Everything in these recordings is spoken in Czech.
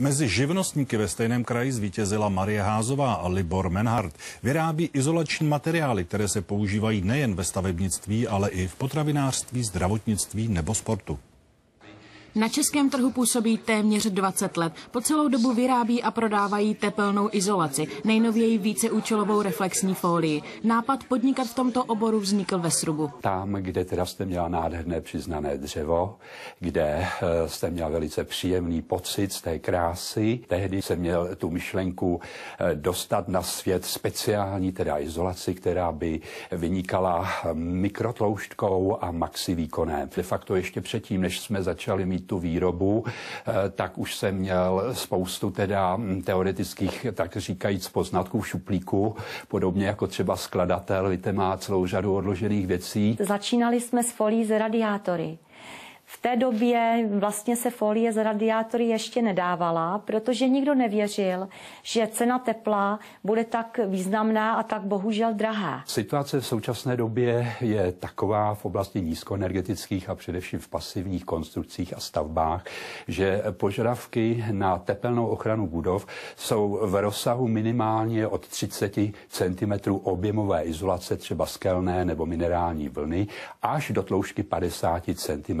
Mezi živnostníky ve stejném kraji zvítězila Marie Házová a Libor Menhardt. Vyrábí izolační materiály, které se používají nejen ve stavebnictví, ale i v potravinářství, zdravotnictví nebo sportu. Na českém trhu působí téměř 20 let. Po celou dobu vyrábí a prodávají tepelnou izolaci, nejnověji víceúčelovou reflexní fólii. Nápad podnikat v tomto oboru vznikl ve Srubu. Tam, kde teda jste měla nádherné přiznané dřevo, kde eh, jste měla velice příjemný pocit z té krásy, tehdy jsem měl tu myšlenku eh, dostat na svět speciální teda izolaci, která by vynikala eh, mikrotloušťkou a maxi výkonem. De facto ještě předtím, než jsme začali mít mít tu výrobu, eh, tak už jsem měl spoustu teda hm, teoretických, tak říkajíc, poznatků v šuplíku, podobně jako třeba skladatel, víte, má celou řadu odložených věcí. Začínali jsme s folí z radiátory. V té době vlastně se folie z radiátory ještě nedávala, protože nikdo nevěřil, že cena tepla bude tak významná a tak bohužel drahá. Situace v současné době je taková v oblasti nízkoenergetických a především v pasivních konstrukcích a stavbách, že požadavky na tepelnou ochranu budov jsou v rozsahu minimálně od 30 cm objemové izolace třeba skelné nebo minerální vlny až do tloušťky 50 cm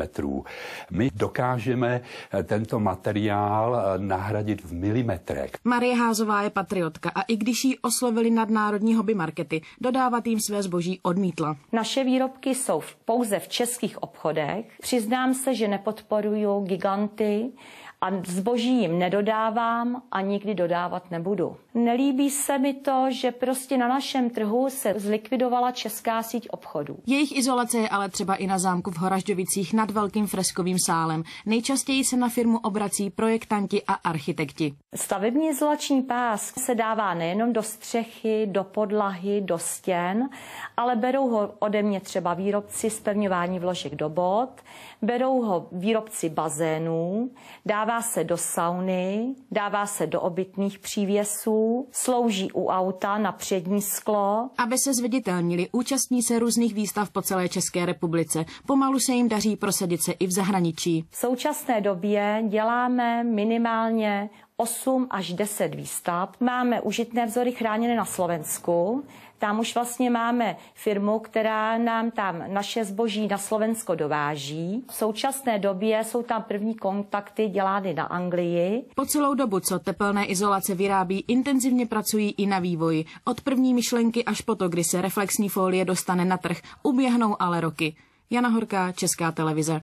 my dokážeme eh, tento materiál eh, nahradit v milimetrech. Marie Házová je patriotka a i když ji oslovili nadnárodní hobby markety, dodávat jim své zboží odmítla. Naše výrobky jsou pouze v českých obchodech. Přiznám se, že nepodporuju giganty a zboží jim nedodávám a nikdy dodávat nebudu. Nelíbí se mi to, že prostě na našem trhu se zlikvidovala česká síť obchodů. Jejich izolace je ale třeba i na zámku v Horažďovicích nad velkým freskovým sálem. Nejčastěji se na firmu obrací projektanti a architekti. Stavební izolační pás se dává nejenom do střechy, do podlahy, do stěn, ale berou ho ode mě třeba výrobci spevňování vložek do bod, berou ho výrobci bazénů, dává Dává se do sauny, dává se do obytných přívěsů, slouží u auta na přední sklo. Aby se zviditelnili, účastní se různých výstav po celé České republice. Pomalu se jim daří prosadit se i v zahraničí. V současné době děláme minimálně 8 až 10 výstav. Máme užitné vzory chráněné na Slovensku. Tam už vlastně máme firmu, která nám tam naše zboží na Slovensko dováží. V současné době jsou tam první kontakty dělány na Anglii. Po celou dobu, co tepelné izolace vyrábí, intenzivně pracují i na vývoji. Od první myšlenky až po to, kdy se reflexní folie dostane na trh, uběhnou ale roky. Jana Horká, Česká televize.